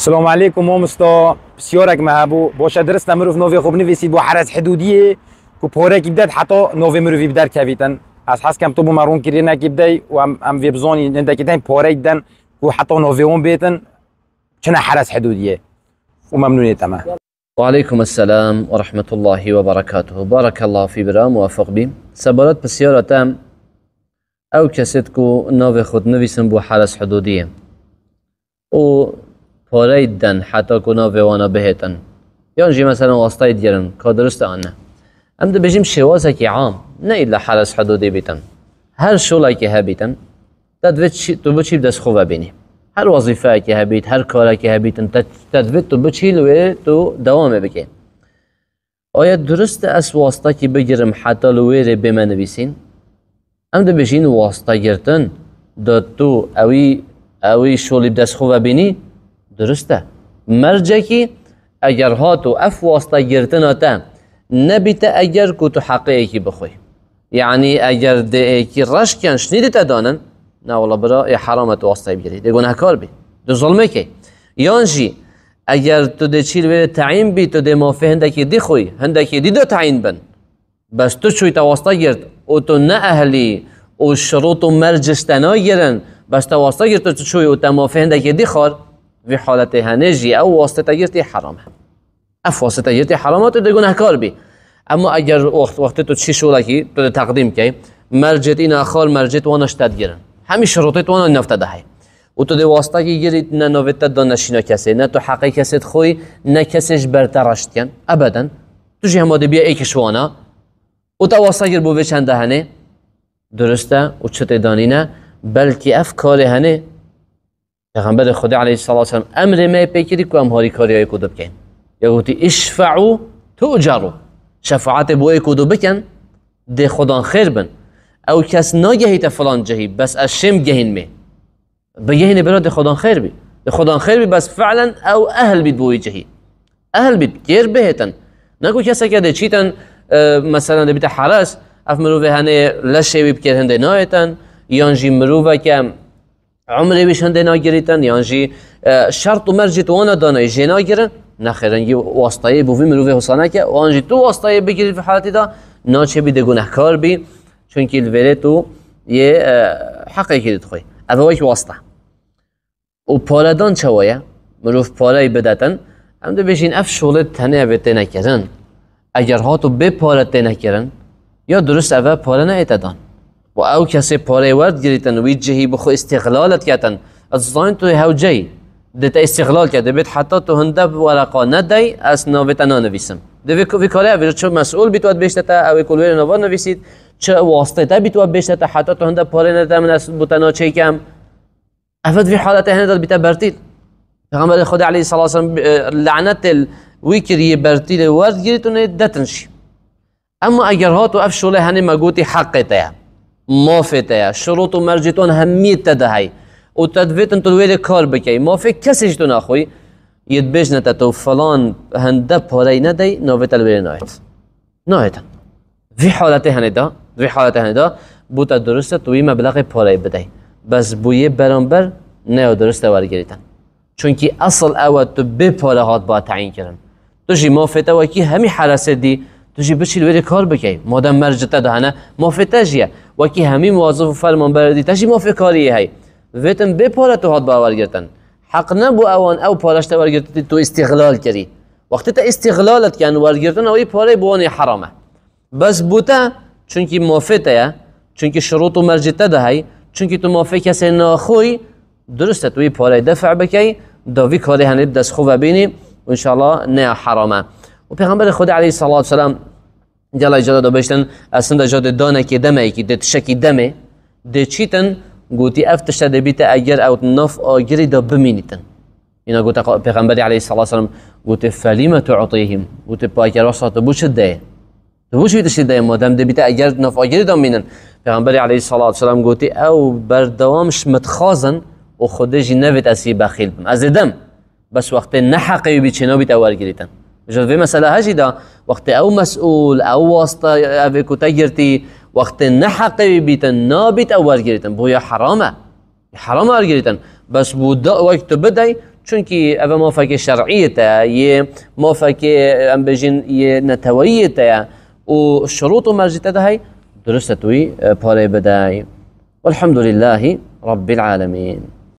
السلام عليكم مستو بسيارك ما هبو باش درسنا مروف نوفي خوب نفسي بو وحرس حدودية كو كي بدات حتى نوفي مروفي بدار كافيتن از حس كم طوبو مرون كرينا كبداي و ام في بزوني انت كدين بوريك دن و حتى نوفي نوفيون بيتن شنا حرس حدودية وممنونية تمام وعليكم السلام ورحمة الله وبركاته بارك الله في برام ووفق بي سبارات بسيارة تام او كسيتكو نوفي خود نفسي بو حرس حدودية و پۆرەی دەن حتەکو ناوێوانە بهێتن یان ژی مەسەرن وەستای دیێرن ام درستانە ئەم شواز شێوازێکی عام نەی لە حرس حەدۆ دەبیتن هەر شوڵێکی هەبیتن دەدوێت تو بچی دەستخۆ ببینی هەر وەزیفایەکی هەبیت هەر کارێکی هەبیتن دەدوێت تو بچی لێ تو دەوامێ آیا درست از ئەس که بگیرم حتی حتا لە وێرێ بێمە نوویسین ئەم دەبژین گرتن دە تو اوی اوی شولی شۆلی خوبه بینی درسته مرجع که اگر ها تو اف واسطه گرتن نبیته اگر کو تو حقیقی که بخوی یعنی اگر ده که رش کن شنیدت دانن نه والله برا حرامت واسطه بگیری ده گناه کار بی ده ظلمه که یانجی اگر تو ده چیل به تعیین بی تو ده مافه هندکی دی خوی هندکی دی دو تعیین بن بس تو چوی تا واسطه گرد او تو نه اهلی او شروط و مرجستنا گرن بس تا واسطه گرد تو چوی او تا مافه هندکی دی خار روی حالت هنجی او واسطه گیرتی حرامه اف واسطه گیرتی حرامه تو کار بی اما اگر وقت وقت تو چی شو تو تقدیم کی مرجت این اخال مرجت وانش تدگیرن همین تو وانا نفته دهی و تو دی واسطه گیرید نه نوته دانشینا کسی نه تو حقی کسید خوی نه کسیش برترشت کن ابدا تو جه دی بیا ای وانا. و تو واسطه گیر بو چند دهنه درسته و چطه دانی نه بلکه اف کاله هنه پیغمبر خدا علیه والسلام امر می پیکری کو امهاری کاری های کدو بکن یا گوتی اشفعو تجرو شفاعت بوی کدو بکن ده خدا خیر بن او کس ناگهیت فلان جهی بس از شم گهین می بگهین برا ده خدا خیر بی ده خدا خیر بی بس فعلا او اهل بید بوی جهی اهل بید گیر بهتن نگو کسا که ده چیتن مثلا ده بیت حرس اف مروه هنه لشه بی بکر هنده نایتن یانجی مروه که عمری بیشند ناگریتن نگیریتن یعنی شرط و مرجی تو آن دانه جی نگیرن نخیرن یه واسطایی بوی مروی حسانه که آنجی تو واسطایی بگیری به حالتی دا ناچه بیده کار بی چون که الوره تو یه حقی که خوی اوه که واسطه و پالدان چوایه مروف پالای بدتن هم دو بشین اف شغل تنه به تنه اگر هاتو تو تنه یا درست اوه پاله نه اتدان و او کسی پاره ورد گریتن وی جهی بخو استقلالت کتن از زاین تو هاو جهی دیتا استقلال کرده بیت حتی تو هنده ورقا ندهی از ناویتا نانویسم دوی کاره اویر چه مسئول بیتواد بیشتتا اوی کلویر نوار نویسید چه واسطه تا بیتواد بیشتتا حتی تو هنده پاره ندهی من از بوتنا چه کم افت حالت هنده داد بیتا بتبرتيل پیغمبر خود علیه صلی اللہ اه، لعنت ویکری برتیل ورد گیرتونه دتنش اما اگر هاتو اف شغله هنی مگوتی حق تیم مافته شروط و مرج تان همیت تدهی و تدویتن تو ویده کار بکی مافه کسیش تو نخوی یت نتا تو فلان هنده پاره ندهی نویت الویده نایت نایتن وی حالت هندا، وی حالت هندا بوتا درسته توی مبلغ پاره بدهی بس بویه برانبر نه درسته ورگریتن چونکی اصل اول تو به هات با تعیین کردن تو جی مافته و همی حرسه دی دوشی بچیل وری کار بکی مادم مرجته دهنه مافی تجیه وکی همی موظف و فرمان بردی تجی مافی کاریه هی ویتن بپاره تو حد باور گرتن حق نبو اوان او پارشت ورگرتی تو استغلال کری وقتی تا استغلالت کن ورگرتن اوی پاره بوانی حرامه بس بوته چونکی مافته چونکی شروط و مرجته دهی چونکی تو مافی کسی ناخوی درسته توی پاره دفع بکی داوی کاری هنید دست خوب بینی و انشاءالله نه حرامه و پیغمبر خود علیه الصلاة والسلام جلا جدا دبشتن اسند جد دانه کی دمه کی دت شکی دمه دت چیتن گوتی افتش دبیت اگر او نف آگری دا بمینیتن اینا گوت پیغمبر علیه الصلاه والسلام گوت فلیما تعطيهم گوت پاکر وسط بوش ده تو بوش بیت شده مادم دبیت اگر نف آگری دا مینن پیغمبر علیه الصلاه والسلام گوتی او بر دوامش متخازن و خودش نوید اسی بخیل بم از دم بس وقت نحقی بیچنا بیت اول گریتن في مسألة هجدة وقت أو مسؤول أو واسطة أفكو تجرتي وقت نحق بيتن نابت أو أرجريتن بويا حرامة حرامة أرجريتن بس بودا وقت بدأي چونکی اوه مافک شرعیته يا مافک ام بجین یه نتويته و شروط و مرجته ده درست توي پاره والحمد لله رب العالمين